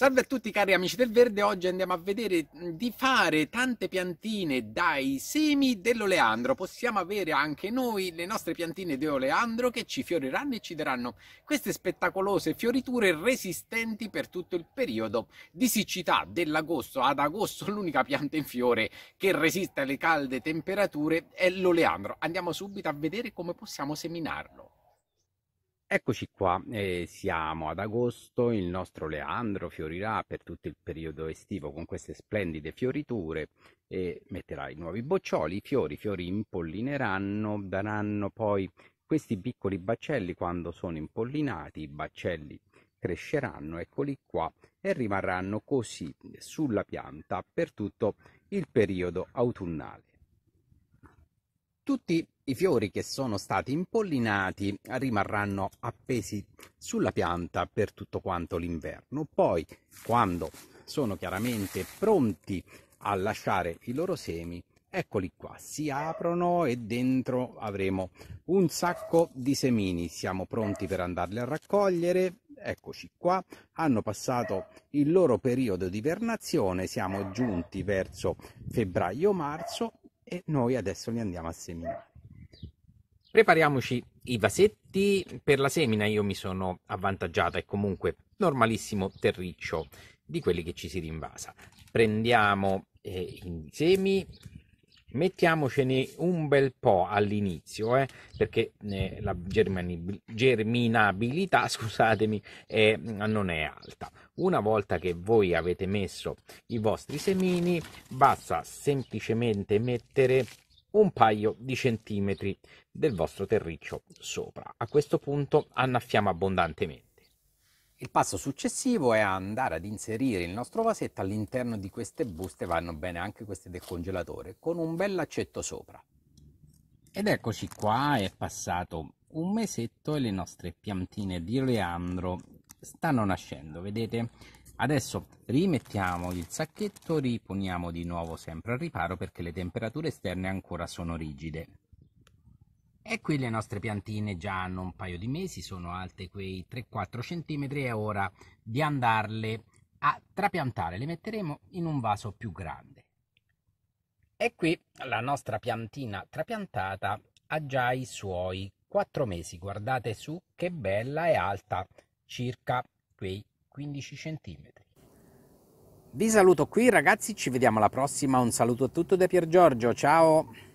Salve a tutti cari amici del verde, oggi andiamo a vedere di fare tante piantine dai semi dell'oleandro. Possiamo avere anche noi le nostre piantine di oleandro che ci fioriranno e ci daranno queste spettacolose fioriture resistenti per tutto il periodo di siccità dell'agosto ad agosto. L'unica pianta in fiore che resiste alle calde temperature è l'oleandro. Andiamo subito a vedere come possiamo seminarlo. Eccoci qua, eh, siamo ad agosto, il nostro Leandro fiorirà per tutto il periodo estivo con queste splendide fioriture e metterà i nuovi boccioli, i fiori, i fiori impollineranno, daranno poi questi piccoli baccelli quando sono impollinati, i baccelli cresceranno, eccoli qua, e rimarranno così sulla pianta per tutto il periodo autunnale. Tutti i fiori che sono stati impollinati rimarranno appesi sulla pianta per tutto quanto l'inverno. Poi, quando sono chiaramente pronti a lasciare i loro semi, eccoli qua, si aprono e dentro avremo un sacco di semini. Siamo pronti per andarli a raccogliere. Eccoci qua, hanno passato il loro periodo di vernazione, siamo giunti verso febbraio-marzo e noi adesso li andiamo a seminare. Prepariamoci i vasetti, per la semina io mi sono avvantaggiata è comunque normalissimo terriccio di quelli che ci si rinvasa. Prendiamo eh, i semi, mettiamocene un bel po' all'inizio, eh, perché eh, la germinabilità scusatemi, è, non è alta. Una volta che voi avete messo i vostri semini, basta semplicemente mettere un paio di centimetri del vostro terriccio sopra. A questo punto annaffiamo abbondantemente. Il passo successivo è andare ad inserire il nostro vasetto all'interno di queste buste, vanno bene anche queste del congelatore, con un bel accetto sopra. Ed eccoci qua, è passato un mesetto e le nostre piantine di oleandro stanno nascendo, vedete? Adesso rimettiamo il sacchetto, riponiamo di nuovo sempre al riparo perché le temperature esterne ancora sono rigide. E qui le nostre piantine già hanno un paio di mesi, sono alte quei 3-4 cm, è ora di andarle a trapiantare, le metteremo in un vaso più grande. E qui la nostra piantina trapiantata ha già i suoi 4 mesi, guardate su che bella è alta, circa quei 15 cm. Vi saluto qui ragazzi, ci vediamo alla prossima, un saluto a tutto da Pier Giorgio, ciao!